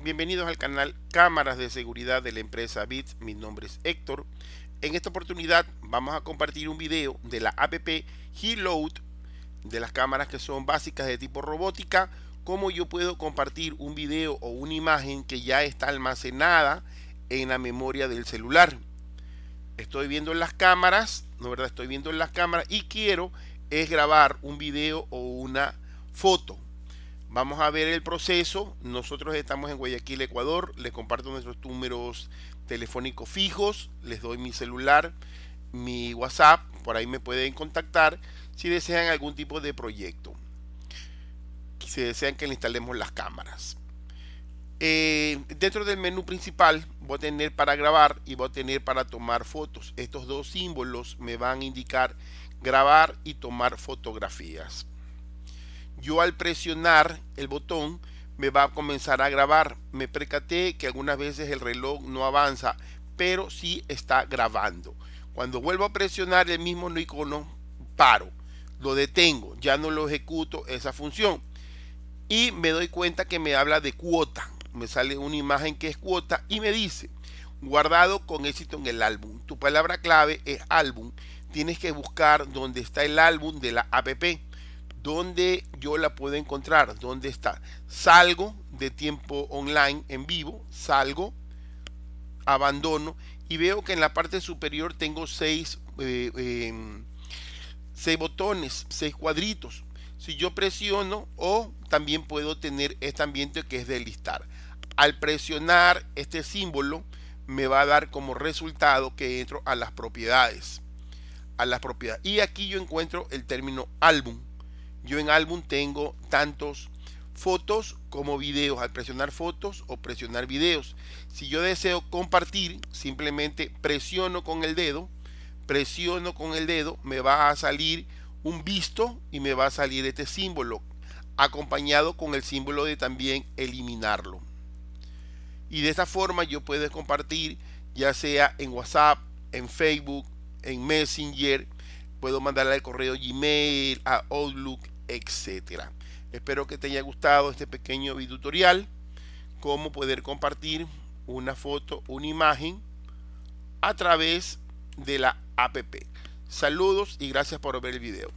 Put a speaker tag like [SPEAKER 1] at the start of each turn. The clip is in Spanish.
[SPEAKER 1] Bienvenidos al canal Cámaras de Seguridad de la empresa BITS. Mi nombre es Héctor. En esta oportunidad vamos a compartir un video de la app Heload de las cámaras que son básicas de tipo robótica. Cómo yo puedo compartir un video o una imagen que ya está almacenada en la memoria del celular. Estoy viendo las cámaras, no verdad, estoy viendo las cámaras y quiero es grabar un video o una foto Vamos a ver el proceso. Nosotros estamos en Guayaquil, Ecuador. Les comparto nuestros números telefónicos fijos. Les doy mi celular, mi WhatsApp. Por ahí me pueden contactar si desean algún tipo de proyecto. Si desean que le instalemos las cámaras. Eh, dentro del menú principal voy a tener para grabar y voy a tener para tomar fotos. Estos dos símbolos me van a indicar grabar y tomar fotografías yo al presionar el botón me va a comenzar a grabar. Me percaté que algunas veces el reloj no avanza, pero sí está grabando. Cuando vuelvo a presionar el mismo icono, paro, lo detengo, ya no lo ejecuto esa función. Y me doy cuenta que me habla de cuota. Me sale una imagen que es cuota y me dice, guardado con éxito en el álbum. Tu palabra clave es álbum. Tienes que buscar dónde está el álbum de la app ¿Dónde yo la puedo encontrar? ¿Dónde está? Salgo de tiempo online en vivo, salgo, abandono y veo que en la parte superior tengo seis, eh, em, seis botones, seis cuadritos. Si yo presiono o también puedo tener este ambiente que es de listar. Al presionar este símbolo me va a dar como resultado que entro a las propiedades. A las propiedades. Y aquí yo encuentro el término álbum. Yo en álbum tengo tantos fotos como videos. Al presionar fotos o presionar videos. Si yo deseo compartir, simplemente presiono con el dedo. Presiono con el dedo, me va a salir un visto y me va a salir este símbolo acompañado con el símbolo de también eliminarlo. Y de esa forma yo puedo compartir ya sea en WhatsApp, en Facebook, en Messenger, puedo mandarle al correo Gmail, a Outlook, etc. Espero que te haya gustado este pequeño video tutorial, cómo poder compartir una foto, una imagen a través de la app. Saludos y gracias por ver el video.